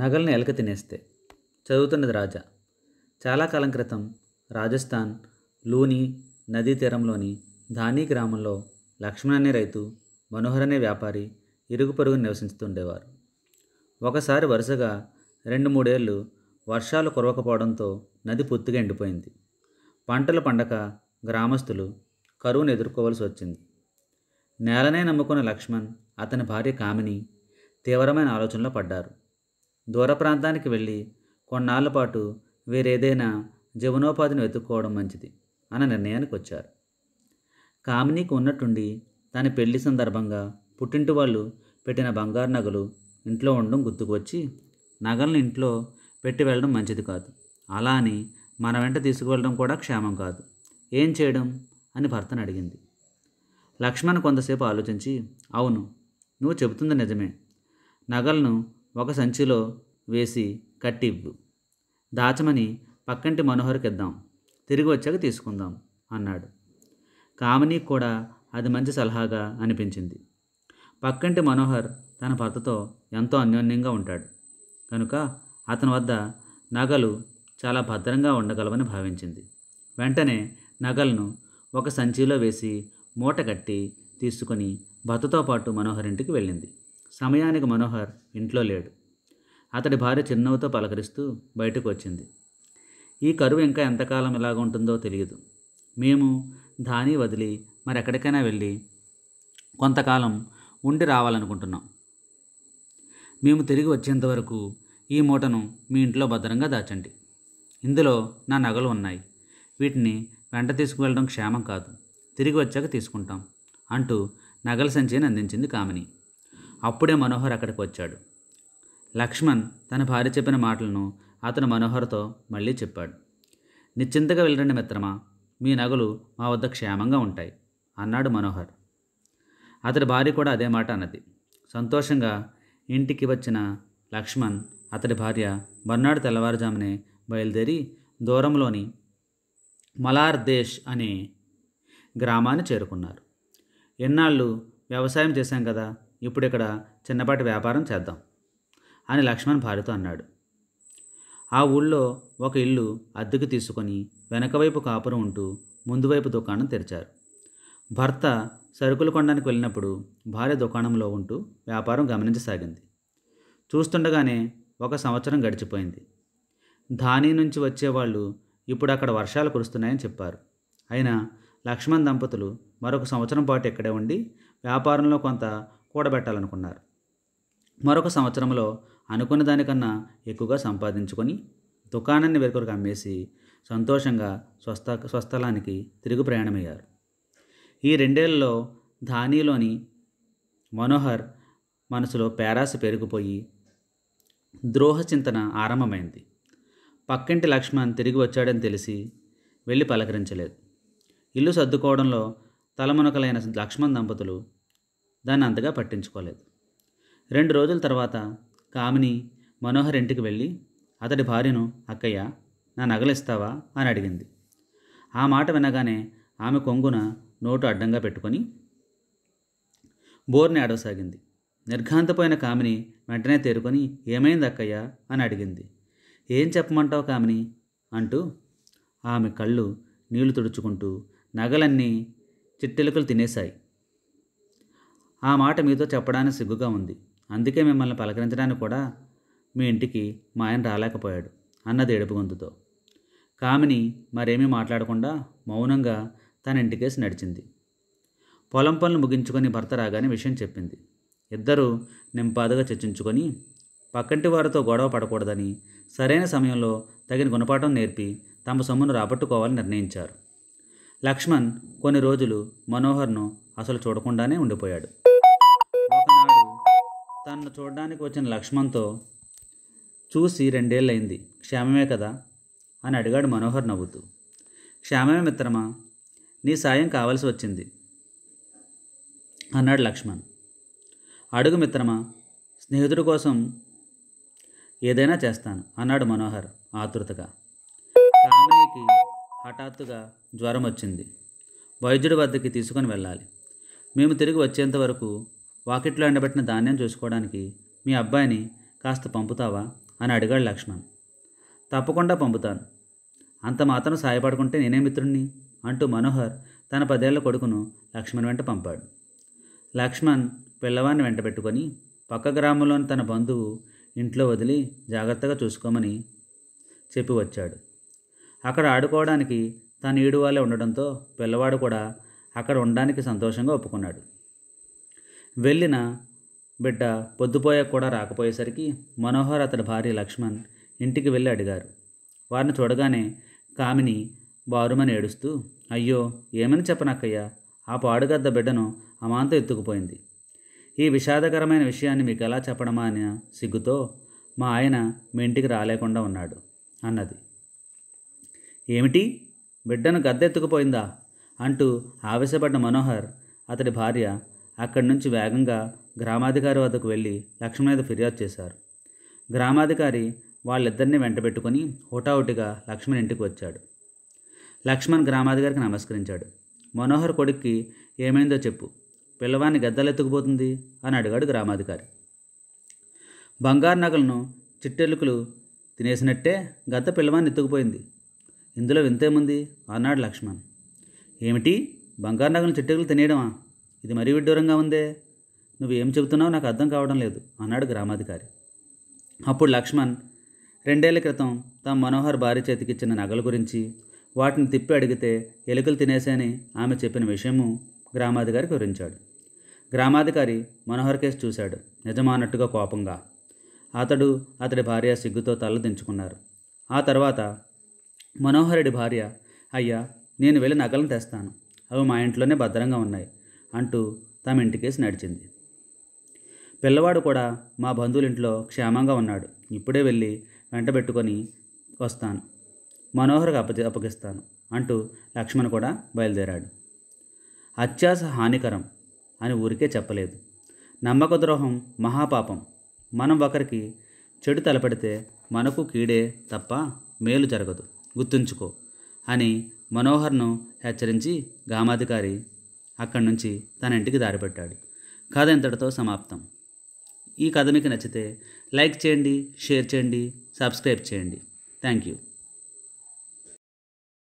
నగలను ఎలక తినేస్తే చదువుతున్నది రాజా చాలా కాలం క్రితం రాజస్థాన్ లూని నదీ తీరంలోని ధానీ గ్రామంలో లక్ష్మణ్ అనే రైతు మనోహర్ అనే వ్యాపారి ఇరుగు పొరుగు నివసిస్తుండేవారు ఒకసారి వరుసగా రెండు మూడేళ్ళు వర్షాలు కురవకపోవడంతో నది పొత్తుగా ఎండిపోయింది పంటలు పండక గ్రామస్తులు కరువును ఎదుర్కోవాల్సి వచ్చింది నేలనే నమ్ముకున్న లక్ష్మణ్ అతని భార్య కామిని తీవ్రమైన ఆలోచనలో పడ్డారు దూర ప్రాంతానికి వెళ్ళి కొన్నాళ్ళ పాటు వేరేదైనా జీవనోపాధిని వెతుక్కోవడం మంచిది అన్న నిర్ణయానికి వచ్చారు కామినీకి ఉన్నట్టుండి తన పెళ్లి సందర్భంగా పుట్టింటి వాళ్ళు పెట్టిన బంగారు నగలు ఇంట్లో ఉండడం గుర్తుకు వచ్చి నగలను ఇంట్లో పెట్టి వెళ్ళడం మంచిది కాదు అలా అని మన వెంట తీసుకువెళ్ళడం కూడా క్షేమం కాదు ఏం చేయడం అని భర్తను అడిగింది లక్ష్మణ్ కొంతసేపు ఆలోచించి అవును నువ్వు చెబుతుంది నిజమే నగలను ఒక సంచిలో వేసి కట్టివ్వు దాచమని పక్కంటి మనోహర్కిద్దాం తిరిగి వచ్చాక తీసుకుందాం అన్నాడు కామిని కూడా అది మంచి సలహాగా అనిపించింది పక్కంటి మనోహర్ తన భర్తతో ఎంతో అన్యోన్యంగా ఉంటాడు కనుక అతని వద్ద నగలు చాలా భద్రంగా ఉండగలవని భావించింది వెంటనే నగలను ఒక సంచిలో వేసి మూట కట్టి తీసుకుని భర్తతో పాటు మనోహరింటికి వెళ్ళింది సమయానికి మనోహర్ ఇంట్లో లేడు అతడి భార్య చిరునవ్వుతో పలకరిస్తూ బయటకు వచ్చింది ఈ కరువు ఇంకా ఎంతకాలం ఇలాగ ఉంటుందో తెలియదు మేము దాని వదిలి మరెక్కడికైనా వెళ్ళి కొంతకాలం ఉండి రావాలనుకుంటున్నాం మేము తిరిగి వచ్చేంత వరకు ఈ మూటను మీ ఇంట్లో భద్రంగా దాచండి ఇందులో నా నగలు ఉన్నాయి వీటిని వెంట తీసుకువెళ్ళడం క్షేమం కాదు తిరిగి వచ్చాక తీసుకుంటాం అంటూ నగల సంచిని అందించింది కామిని అప్పుడే మనోహర్ అక్కడికి వచ్చాడు లక్ష్మణ్ తన భార్య చెప్పిన మాటలను అతను మనోహర్తో మళ్ళీ చెప్పాడు నిశ్చింతగా వెళ్ళండి మిత్రమా మీ నగలు మా వద్ద క్షేమంగా ఉంటాయి అన్నాడు మనోహర్ అతడి భార్య కూడా అదే మాట అన్నది సంతోషంగా ఇంటికి వచ్చిన లక్ష్మణ్ అతడి భార్య మర్నాడు తెల్లవారుజామునే బయలుదేరి దూరంలోని మలార్దేశ్ అనే గ్రామాన్ని చేరుకున్నారు ఎన్నాళ్ళు వ్యవసాయం చేశాం కదా ఇప్పుడు ఇక్కడ చిన్నపాటి వ్యాపారం చేద్దాం అని లక్ష్మణ్ భార్యతో అన్నాడు ఆ ఊళ్ళో ఒక ఇల్లు అద్దెకు తీసుకొని వెనకవైపు కాపురం ఉంటూ ముందువైపు దుకాణం తెరిచారు భర్త సరుకులు కొనడానికి వెళ్ళినప్పుడు భార్య దుకాణంలో ఉంటూ వ్యాపారం గమనించసాగింది చూస్తుండగానే ఒక సంవత్సరం గడిచిపోయింది ధానీ నుంచి వచ్చేవాళ్ళు ఇప్పుడు అక్కడ వర్షాలు కురుస్తున్నాయని చెప్పారు అయినా లక్ష్మణ్ దంపతులు మరొక సంవత్సరం పాటు ఇక్కడే ఉండి వ్యాపారంలో కొంత కూడబెట్టాలనుకున్నారు మరొక సంవత్సరంలో అనుకున్న దానికన్నా ఎక్కువగా సంపాదించుకొని దుకాణాన్ని వెలుకొరకు అమ్మేసి సంతోషంగా స్వస్థ స్వస్థలానికి తిరుగు ప్రయాణమయ్యారు ఈ రెండేళ్లలో ధానీలోని మనోహర్ మనసులో పేరాస పెరిగిపోయి ద్రోహ చింతన ఆరంభమైంది పక్కింటి లక్ష్మణ్ తిరిగి వచ్చాడని తెలిసి వెళ్ళి పలకరించలేదు ఇల్లు సర్దుకోవడంలో తలమునకలైన లక్ష్మణ్ దంపతులు దాన్ని అంతగా పట్టించుకోలేదు రెండు రోజుల తర్వాత కామిని మనోహర్ ఇంటికి వెళ్ళి అతడి భార్యను అక్కయ్య నా నగలిస్తావా అని అడిగింది ఆ మాట వినగానే ఆమె కొంగున నోటు అడ్డంగా పెట్టుకొని బోర్ని ఆడవసాగింది నిర్ఘాంతపోయిన కామిని వెంటనే తేరుకొని ఏమైంది అక్కయ్య అని అడిగింది ఏం చెప్పమంటావు కామిని అంటూ ఆమె కళ్ళు నీళ్లు తుడుచుకుంటూ నగలన్నీ చిట్టెలుకలు తినేశాయి ఆ మాట మీతో చెప్పడానికి సిగ్గుగా ఉంది అందుకే మిమ్మల్ని పలకరించడానికి కూడా మీ ఇంటికి మా ఆయన రాలేకపోయాడు అన్నది ఏడుపు గొంతుతో కామిని మరేమీ మాట్లాడకుండా మౌనంగా తన ఇంటికేసి నడిచింది పొలం పనులు ముగించుకొని భర్త రాగానే విషయం చెప్పింది ఇద్దరూ నింపాదుగా చర్చించుకొని పక్కంటి వారితో గొడవ పడకూడదని సరైన సమయంలో తగిన గుణపాఠం నేర్పి తమ సొమ్మును రాబట్టుకోవాలని నిర్ణయించారు లక్ష్మణ్ కొన్ని రోజులు మనోహర్ను అసలు చూడకుండానే ఉండిపోయాడు తనను చూడడానికి వచ్చిన లక్ష్మణ్తో చూసి రెండేళ్ళయింది క్షేమమే కదా అని అడిగాడు మనోహర్ నవ్వుతూ క్షేమమే మిత్రమా నీ సాయం కావలసి వచ్చింది అన్నాడు లక్ష్మణ్ అడుగు మిత్రమా స్నేహితుడి కోసం ఏదైనా చేస్తాను అన్నాడు మనోహర్ ఆతృతగా కామినీకి హఠాత్తుగా జ్వరం వచ్చింది వైద్యుడి వద్దకి తీసుకొని వెళ్ళాలి మేము తిరిగి వచ్చేంత వరకు వాకిట్లో ఎండబెట్టిన ధాన్యం చూసుకోవడానికి మీ అబ్బాయిని కాస్త పంపుతావా అని అడిగాడు లక్ష్మణ్ తప్పకుండా పంపుతాను అంత మాత్రం సాయపడుకుంటే నేనే మిత్రుణ్ణి అంటూ మనోహర్ తన పదేళ్ల కొడుకును లక్ష్మణ్ వెంట పంపాడు లక్ష్మణ్ పిల్లవాన్ని వెంట పెట్టుకొని పక్క గ్రామంలోని తన బంధువు ఇంట్లో వదిలి జాగ్రత్తగా చూసుకోమని చెప్పి వచ్చాడు అక్కడ ఆడుకోవడానికి తన ఈడు వాళ్ళే ఉండడంతో పిల్లవాడు కూడా అక్కడ ఉండడానికి సంతోషంగా ఒప్పుకున్నాడు వెళ్ళిన బిడ్డ పొద్దుపోయా కూడా రాకపోయేసరికి మనోహర్ అతడి భార్య లక్ష్మణ్ ఇంటికి వెళ్ళి అడిగారు వారిని చూడగానే కామిని బారుమని ఏడుస్తూ అయ్యో ఏమని చెప్పనక్కయ్యా ఆ పాడుగద్ద బిడ్డను అమాంత ఎత్తుకుపోయింది ఈ విషాదకరమైన విషయాన్ని మీకు ఎలా చెప్పడమా అని సిగ్గుతో మా ఆయన మీ ఇంటికి రాలేకుండా ఉన్నాడు అన్నది ఏమిటి బిడ్డను గద్దెత్తుకుపోయిందా అంటూ ఆవేశపడ్డ మనోహర్ అతడి భార్య అక్కడి నుంచి వేగంగా గ్రామాధికారి వద్దకు వెళ్ళి లక్ష్మి మీద ఫిర్యాదు చేశారు గ్రామాధికారి వాళ్ళిద్దరిని వెంటబెట్టుకొని హుటాహుటిగా లక్ష్మణ్ ఇంటికి వచ్చాడు లక్ష్మణ్ గ్రామాధికారికి నమస్కరించాడు మనోహర్ కొడుక్కి ఏమైందో చెప్పు పిల్లవాన్ని గద్దలెత్తుకుపోతుంది అని అడిగాడు గ్రామాధికారి బంగారు నగలను చిట్టెలుకలు తినేసినట్టే గద్ద పిల్లవాన్ని ఎత్తుకుపోయింది ఇందులో వింతేముంది అన్నాడు లక్ష్మణ్ ఏమిటి బంగారు నగలను చిట్టెలుకలు తినేయడమా ఇది మరీ విడ్డూరంగా ఉందే నువ్వు ఏం చెబుతున్నావు నాకు అర్థం కావడం లేదు అన్నాడు గ్రామాధికారి అప్పుడు లక్ష్మణ్ రెండేళ్ల క్రితం తమ మనోహర్ భార్య చేతికిచ్చిన నగల గురించి వాటిని తిప్పి అడిగితే ఎలుకలు తినేశాయని ఆమె చెప్పిన విషయము గ్రామాధికారికి వివరించాడు గ్రామాధికారి మనోహర్ కేసు చూశాడు నిజమానట్టుగా కోపంగా అతడు అతడి భార్య సిగ్గుతో తల దించుకున్నారు ఆ తర్వాత మనోహరుడి భార్య అయ్యా నేను వెళ్ళి నగలను తెస్తాను అవి మా ఇంట్లోనే భద్రంగా ఉన్నాయి అంటూ తమ ఇంటికేసి నడిచింది పిల్లవాడు కూడా మా బంధువులింట్లో క్షేమంగా ఉన్నాడు ఇప్పుడే వెళ్ళి వెంటబెట్టుకొని వస్తాను మనోహర్గా అప్ప అప్పగిస్తాను అంటూ లక్ష్మణ్ కూడా బయలుదేరాడు అత్యాస హానికరం అని ఊరికే చెప్పలేదు నమ్మక ద్రోహం మహాపాపం మనం ఒకరికి చెడు తలపెడితే మనకు కీడే తప్ప మేలు జరగదు గుర్తుంచుకో అని మనోహర్ను హెచ్చరించి గామాధికారి అక్కడి నుంచి తన ఇంటికి దారిపెట్టాడు కథ ఇంతటితో సమాప్తం ఈ కథ మీకు నచ్చితే లైక్ చేయండి షేర్ చేయండి సబ్స్క్రైబ్ చేయండి థ్యాంక్ యూ